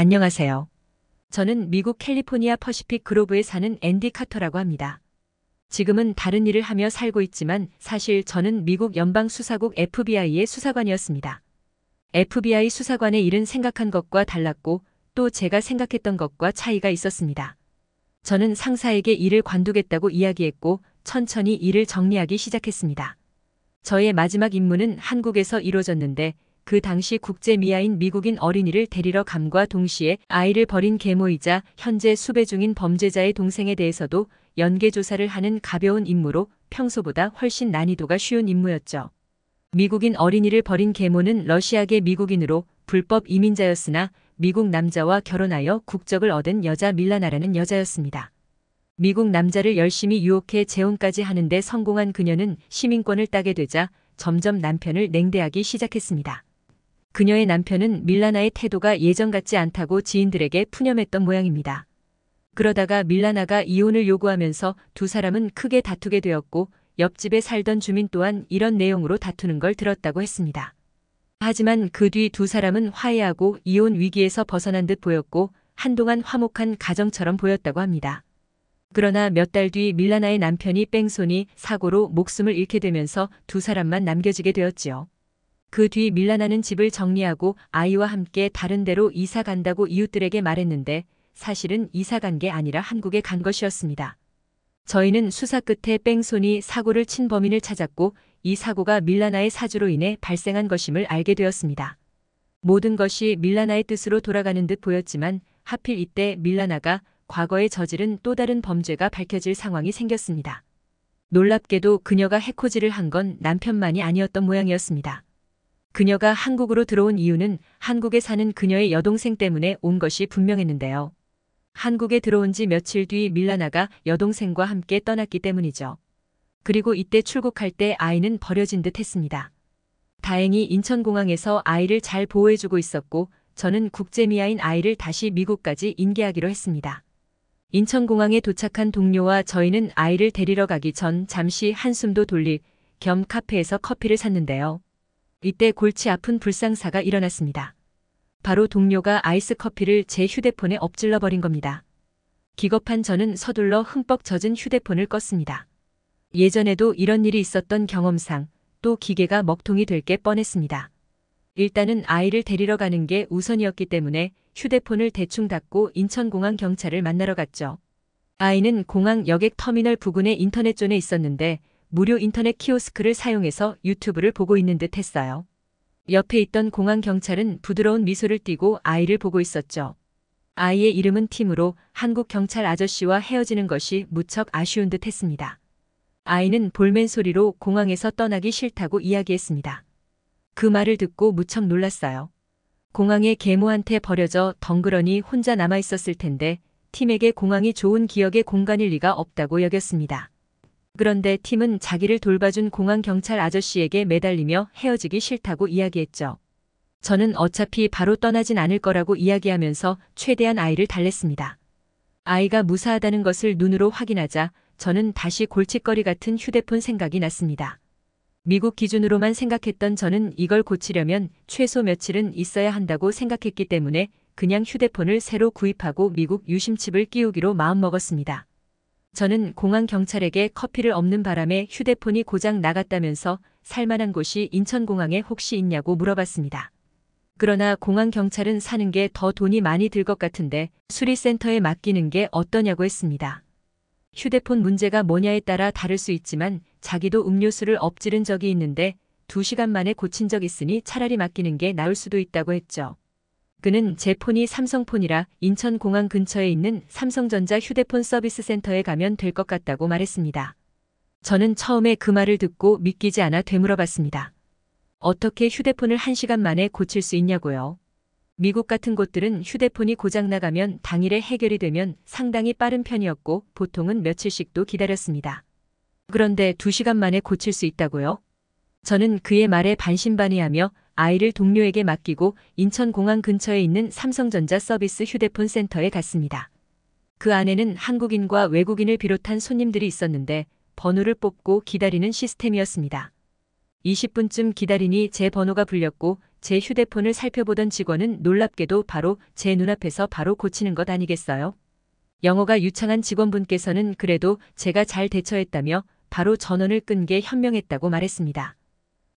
안녕하세요. 저는 미국 캘리포니아 퍼시픽 그로브에 사는 앤디 카터라고 합니다. 지금은 다른 일을 하며 살고 있지만 사실 저는 미국 연방수사국 FBI의 수사관이었습니다. FBI 수사관의 일은 생각한 것과 달랐고 또 제가 생각했던 것과 차이가 있었습니다. 저는 상사에게 일을 관두겠다고 이야기했고 천천히 일을 정리하기 시작했습니다. 저의 마지막 임무는 한국에서 이루어졌는데 그 당시 국제미아인 미국인 어린이를 데리러 감과 동시에 아이를 버린 계모이자 현재 수배 중인 범죄자의 동생에 대해서도 연계조사를 하는 가벼운 임무로 평소보다 훨씬 난이도가 쉬운 임무였죠. 미국인 어린이를 버린 계모는 러시아계 미국인으로 불법 이민자였으나 미국 남자와 결혼하여 국적을 얻은 여자 밀라나라는 여자였습니다. 미국 남자를 열심히 유혹해 재혼까지 하는데 성공한 그녀는 시민권을 따게 되자 점점 남편을 냉대하기 시작했습니다. 그녀의 남편은 밀라나의 태도가 예전 같지 않다고 지인들에게 푸념했던 모양입니다. 그러다가 밀라나가 이혼을 요구하면서 두 사람은 크게 다투게 되었고 옆집에 살던 주민 또한 이런 내용으로 다투는 걸 들었다고 했습니다. 하지만 그 뒤 두 사람은 화해하고 이혼 위기에서 벗어난 듯 보였고 한동안 화목한 가정처럼 보였다고 합니다. 그러나 몇 달 뒤 밀라나의 남편이 뺑소니 사고로 목숨을 잃게 되면서 두 사람만 남겨지게 되었지요. 그뒤 밀라나는 집을 정리하고 아이와 함께 다른 데로 이사 간다고 이웃들에게 말했는데 사실은 이사 간 게 아니라 한국에 간 것이었습니다. 저희는 수사 끝에 뺑소니 사고를 친 범인을 찾았고 이 사고가 밀라나의 사주로 인해 발생한 것임을 알게 되었습니다. 모든 것이 밀라나의 뜻으로 돌아가는 듯 보였지만 하필 이때 밀라나가 과거에 저지른 또 다른 범죄가 밝혀질 상황이 생겼습니다. 놀랍게도 그녀가 해코지를 한 건 남편만이 아니었던 모양이었습니다. 그녀가 한국으로 들어온 이유는 한국에 사는 그녀의 여동생 때문에 온 것이 분명했는데요. 한국에 들어온 지 며칠 뒤 밀라나가 여동생과 함께 떠났기 때문이죠. 그리고 이때 출국할 때 아이는 버려진 듯 했습니다. 다행히 인천공항에서 아이를 잘 보호해주고 있었고 저는 국제미아인 아이를 다시 미국까지 인계하기로 했습니다. 인천공항에 도착한 동료와 저희는 아이를 데리러 가기 전 잠시 한숨도 돌릴 겸 카페에서 커피를 샀는데요. 이때 골치 아픈 불상사가 일어났습니다. 바로 동료가 아이스 커피를 제 휴대폰에 엎질러 버린 겁니다. 기겁한 저는 서둘러 흠뻑 젖은 휴대폰을 껐습니다. 예전에도 이런 일이 있었던 경험상 또 기계가 먹통이 될 게 뻔했습니다. 일단은 아이를 데리러 가는 게 우선이었기 때문에 휴대폰을 대충 닫고 인천공항 경찰을 만나러 갔죠. 아이는 공항 여객 터미널 부근의 인터넷존에 있었는데 무료 인터넷 키오스크를 사용해서 유튜브를 보고 있는 듯 했어요. 옆에 있던 공항 경찰은 부드러운 미소를 띠고 아이를 보고 있었죠. 아이의 이름은 팀으로 한국 경찰 아저씨와 헤어지는 것이 무척 아쉬운 듯 했습니다. 아이는 볼멘 소리로 공항에서 떠나기 싫다고 이야기했습니다. 그 말을 듣고 무척 놀랐어요. 공항에 계모한테 버려져 덩그러니 혼자 남아 있었을 텐데 팀에게 공항이 좋은 기억의 공간일 리가 없다고 여겼습니다. 그런데 팀은 자기를 돌봐준 공항 경찰 아저씨에게 매달리며 헤어지기 싫다고 이야기했죠. 저는 어차피 바로 떠나진 않을 거라고 이야기하면서 최대한 아이를 달랬습니다. 아이가 무사하다는 것을 눈으로 확인하자 저는 다시 골칫거리 같은 휴대폰 생각이 났습니다. 미국 기준으로만 생각했던 저는 이걸 고치려면 최소 며칠은 있어야 한다고 생각했기 때문에 그냥 휴대폰을 새로 구입하고 미국 유심칩을 끼우기로 마음먹었습니다. 저는 공항 경찰에게 커피를 없는 바람에 휴대폰이 고장 나갔다면서 살만한 곳이 인천공항에 혹시 있냐고 물어봤습니다. 그러나 공항 경찰은 사는 게 더 돈이 많이 들 것 같은데 수리센터에 맡기는 게 어떠냐고 했습니다. 휴대폰 문제가 뭐냐에 따라 다를 수 있지만 자기도 음료수를 엎지른 적이 있는데 2시간 만에 고친 적 있으니 차라리 맡기는 게 나을 수도 있다고 했죠. 그는 제 폰이 삼성폰이라 인천공항 근처에 있는 삼성전자 휴대폰 서비스 센터에 가면 될 것 같다고 말했습니다. 저는 처음에 그 말을 듣고 믿기지 않아 되물어봤습니다. 어떻게 휴대폰을 한시간 만에 고칠 수 있냐고요. 미국 같은 곳들은 휴대폰이 고장나가면 당일에 해결이 되면 상당히 빠른 편이었고 보통은 며칠씩도 기다렸습니다. 그런데 두시간 만에 고칠 수 있다고요? 저는 그의 말에 반신반의하며 아이를 동료에게 맡기고 인천공항 근처에 있는 삼성전자 서비스 휴대폰 센터에 갔습니다. 그 안에는 한국인과 외국인을 비롯한 손님들이 있었는데 번호를 뽑고 기다리는 시스템이었습니다. 20분쯤 기다리니 제 번호가 불렸고 제 휴대폰을 살펴보던 직원은 놀랍게도 바로 제 눈앞에서 바로 고치는 것 아니겠어요? 영어가 유창한 직원분께서는 그래도 제가 잘 대처했다며 바로 전원을 끈 게 현명했다고 말했습니다.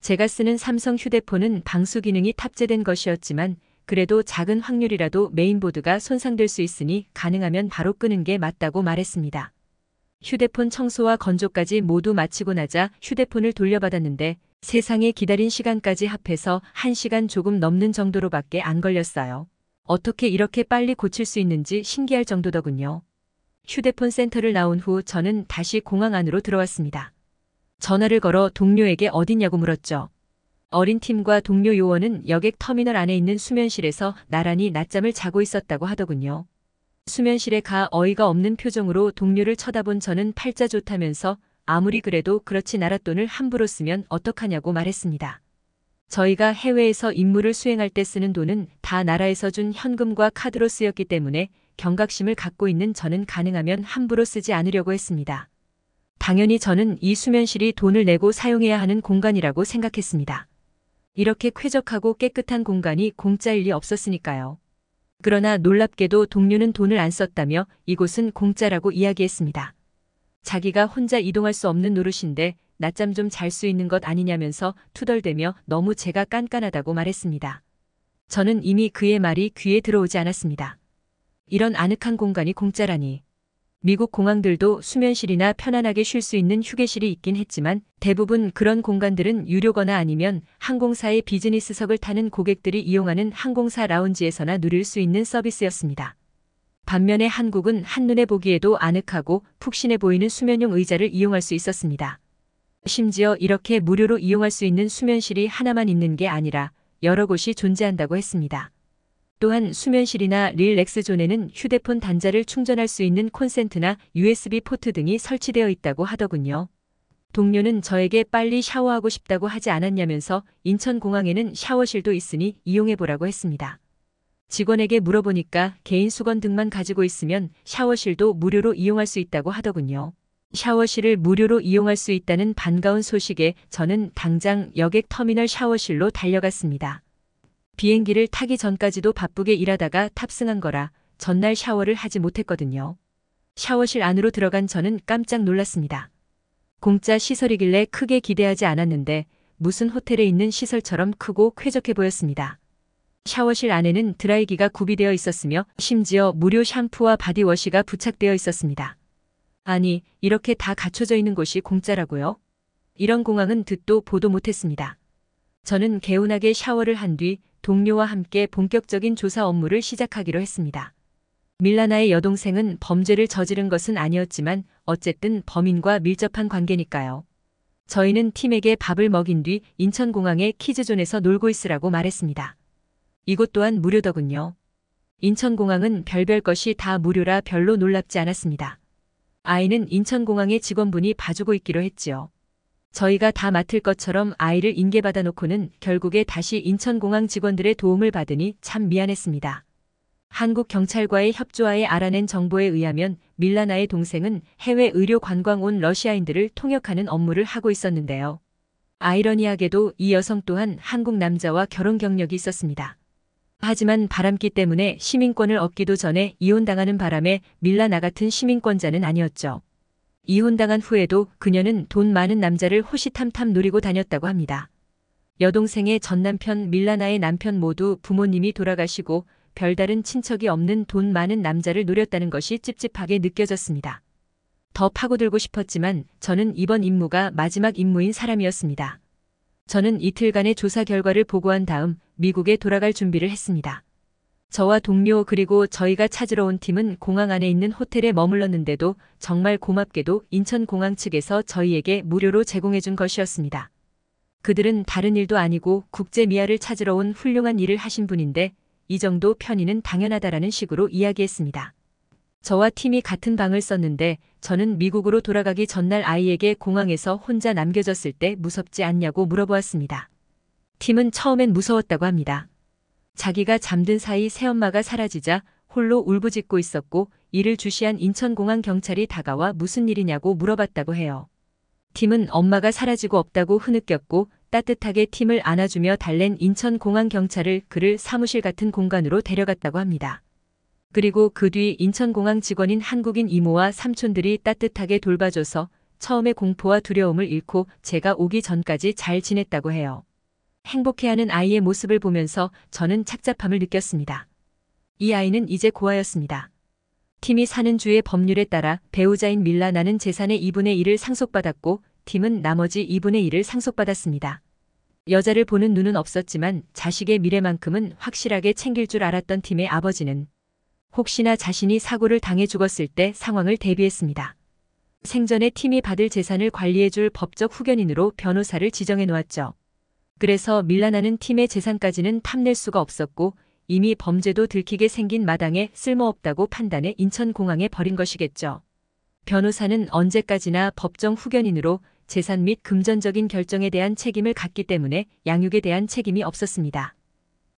제가 쓰는 삼성 휴대폰은 방수 기능이 탑재된 것이었지만 그래도 작은 확률이라도 메인보드가 손상될 수 있으니 가능하면 바로 끄는 게 맞다고 말했습니다. 휴대폰 청소와 건조까지 모두 마치고 나자 휴대폰을 돌려받았는데 세상에 기다린 시간까지 합해서 1시간 조금 넘는 정도로밖에 안 걸렸어요. 어떻게 이렇게 빨리 고칠 수 있는지 신기할 정도더군요. 휴대폰 센터를 나온 후 저는 다시 공항 안으로 들어왔습니다. 전화를 걸어 동료에게 어딨냐고 물었죠. 어린 팀과 동료 요원은 여객 터미널 안에 있는 수면실에서 나란히 낮잠을 자고 있었다고 하더군요. 수면실에 가 어이가 없는 표정으로 동료를 쳐다본 저는 팔자 좋다면서 아무리 그래도 그렇지 나라 돈을 함부로 쓰면 어떡하냐고 말했습니다. 저희가 해외에서 임무를 수행할 때 쓰는 돈은 다 나라에서 준 현금과 카드로 쓰였기 때문에 경각심을 갖고 있는 저는 가능하면 함부로 쓰지 않으려고 했습니다. 당연히 저는 이 수면실이 돈을 내고 사용해야 하는 공간이라고 생각했습니다. 이렇게 쾌적하고 깨끗한 공간이 공짜일 리 없었으니까요. 그러나 놀랍게도 동료는 돈을 안 썼다며 이곳은 공짜라고 이야기했습니다. 자기가 혼자 이동할 수 없는 노릇인데 낮잠 좀 잘 수 있는 것 아니냐면서 투덜대며 너무 제가 깐깐하다고 말했습니다. 저는 이미 그의 말이 귀에 들어오지 않았습니다. 이런 아늑한 공간이 공짜라니. 미국 공항들도 수면실이나 편안하게 쉴 수 있는 휴게실이 있긴 했지만 대부분 그런 공간들은 유료거나 아니면 항공사의 비즈니스석을 타는 고객들이 이용하는 항공사 라운지에서나 누릴 수 있는 서비스였습니다. 반면에 한국은 한눈에 보기에도 아늑하고 푹신해 보이는 수면용 의자를 이용할 수 있었습니다. 심지어 이렇게 무료로 이용할 수 있는 수면실이 하나만 있는 게 아니라 여러 곳이 존재한다고 했습니다. 또한 수면실이나 릴렉스 존에는 휴대폰 단자를 충전할 수 있는 콘센트나 USB 포트 등이 설치되어 있다고 하더군요. 동료는 저에게 빨리 샤워하고 싶다고 하지 않았냐면서 인천공항에는 샤워실도 있으니 이용해보라고 했습니다. 직원에게 물어보니까 개인 수건 등만 가지고 있으면 샤워실도 무료로 이용할 수 있다고 하더군요. 샤워실을 무료로 이용할 수 있다는 반가운 소식에 저는 당장 여객터미널 샤워실로 달려갔습니다. 비행기를 타기 전까지도 바쁘게 일하다가 탑승한 거라 전날 샤워를 하지 못했거든요. 샤워실 안으로 들어간 저는 깜짝 놀랐습니다. 공짜 시설이길래 크게 기대하지 않았는데 무슨 호텔에 있는 시설처럼 크고 쾌적해 보였습니다. 샤워실 안에는 드라이기가 구비되어 있었으며 심지어 무료 샴푸와 바디워시가 부착되어 있었습니다. 아니, 이렇게 다 갖춰져 있는 곳이 공짜라고요? 이런 공항은 듣도 보도 못했습니다. 저는 개운하게 샤워를 한뒤 동료와 함께 본격적인 조사 업무를 시작하기로 했습니다. 밀라나의 여동생은 범죄를 저지른 것은 아니었지만 어쨌든 범인과 밀접한 관계니까요. 저희는 팀에게 밥을 먹인 뒤 인천공항의 키즈존에서 놀고 있으라고 말했습니다. 이곳 또한 무료더군요. 인천공항은 별별 것이 다 무료라 별로 놀랍지 않았습니다. 아이는 인천공항의 직원분이 봐주고 있기로 했지요. 저희가 다 맡을 것처럼 아이를 인계받아 놓고는 결국에 다시 인천공항 직원들의 도움을 받으니 참 미안했습니다. 한국 경찰과의 협조하에 알아낸 정보에 의하면 밀라나의 동생은 해외 의료 관광 온 러시아인들을 통역하는 업무를 하고 있었는데요. 아이러니하게도 이 여성 또한 한국 남자와 결혼 경력이 있었습니다. 하지만 바람기 때문에 시민권을 얻기도 전에 이혼당하는 바람에 밀라나 같은 시민권자는 아니었죠. 이혼당한 후에도 그녀는 돈 많은 남자를 호시탐탐 노리고 다녔다고 합니다. 여동생의 전남편 밀라나의 남편 모두 부모님이 돌아가시고 별다른 친척이 없는 돈 많은 남자를 노렸다는 것이 찝찝하게 느껴졌습니다. 더 파고들고 싶었지만 저는 이번 임무가 마지막 임무인 사람이었습니다. 저는 이틀간의 조사 결과를 보고한 다음 미국에 돌아갈 준비를 했습니다. 저와 동료 그리고 저희가 찾으러 온 팀은 공항 안에 있는 호텔에 머물렀는데도 정말 고맙게도 인천공항 측에서 저희에게 무료로 제공해 준 것이었습니다. 그들은 다른 일도 아니고 국제 미아를 찾으러 온 훌륭한 일을 하신 분인데 이 정도 편의는 당연하다라는 식으로 이야기했습니다. 저와 팀이 같은 방을 썼는데 저는 미국으로 돌아가기 전날 아이에게 공항에서 혼자 남겨졌을 때 무섭지 않냐고 물어보았습니다. 팀은 처음엔 무서웠다고 합니다. 자기가 잠든 사이 새엄마가 사라지자 홀로 울부짖고 있었고 이를 주시한 인천공항 경찰이 다가와 무슨 일이냐고 물어봤다고 해요. 팀은 엄마가 사라지고 없다고 흐느꼈고 따뜻하게 팀을 안아주며 달랜 인천공항 경찰을 그를 사무실 같은 공간으로 데려갔다고 합니다. 그리고 그 뒤 인천공항 직원인 한국인 이모와 삼촌들이 따뜻하게 돌봐줘서 처음에 공포와 두려움을 잃고 제가 오기 전까지 잘 지냈다고 해요. 행복해하는 아이의 모습을 보면서 저는 착잡함을 느꼈습니다. 이 아이는 이제 고아였습니다. 팀이 사는 주의 법률에 따라 배우자인 밀라 나는 재산의 2분의 1을 상속받았고 팀은 나머지 2분의 1을 상속받았습니다. 여자를 보는 눈은 없었지만 자식의 미래만큼은 확실하게 챙길 줄 알았던 팀의 아버지는 혹시나 자신이 사고를 당해 죽었을 때 상황을 대비했습니다. 생전에 팀이 받을 재산을 관리해줄 법적 후견인으로 변호사를 지정해 놓았죠. 그래서 밀라나는 팀의 재산까지는 탐낼 수가 없었고 이미 범죄도 들키게 생긴 마당에 쓸모없다고 판단해 인천공항에 버린 것이겠죠. 변호사는 언제까지나 법정 후견인으로 재산 및 금전적인 결정에 대한 책임을 갖기 때문에 양육에 대한 책임이 없었습니다.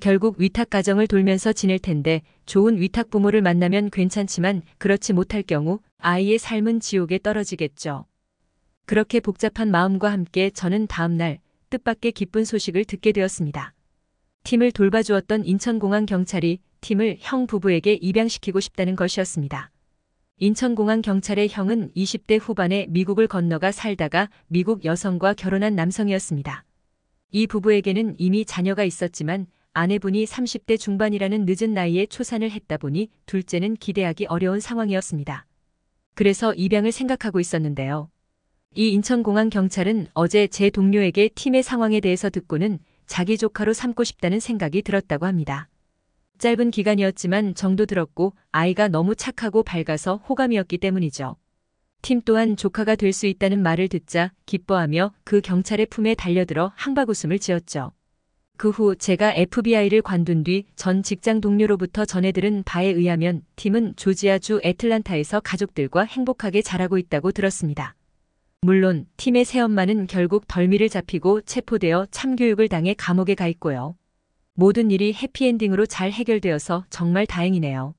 결국 위탁 가정을 돌면서 지낼 텐데 좋은 위탁 부모를 만나면 괜찮지만 그렇지 못할 경우 아이의 삶은 지옥에 떨어지겠죠. 그렇게 복잡한 마음과 함께 저는 다음날 뜻밖의 기쁜 소식을 듣게 되었습니다. 팀을 돌봐주었던 인천공항 경찰이 팀을 형 부부에게 입양시키고 싶다는 것이었습니다. 인천공항 경찰의 형은 20대 후반에 미국을 건너가 살다가 미국 여성과 결혼한 남성이었습니다. 이 부부에게는 이미 자녀가 있었지만 아내분이 30대 중반이라는 늦은 나이에 초산을 했다 보니 둘째는 기대하기 어려운 상황이었습니다. 그래서 입양을 생각하고 있었는데요. 이 인천공항 경찰은 어제 제 동료에게 팀의 상황에 대해서 듣고는 자기 조카로 삼고 싶다는 생각이 들었다고 합니다. 짧은 기간이었지만 정도 들었고 아이가 너무 착하고 밝아서 호감이었기 때문이죠. 팀 또한 조카가 될 수 있다는 말을 듣자 기뻐하며 그 경찰의 품에 달려들어 항박웃음을 지었죠. 그 후 제가 FBI를 관둔 뒤 전 직장 동료로부터 전해들은 바에 의하면 팀은 조지아주 애틀란타에서 가족들과 행복하게 자라고 있다고 들었습니다. 물론 팀의 새엄마는 결국 덜미를 잡히고 체포되어 참교육을 당해 감옥에 가 있고요. 모든 일이 해피엔딩으로 잘 해결되어서 정말 다행이네요.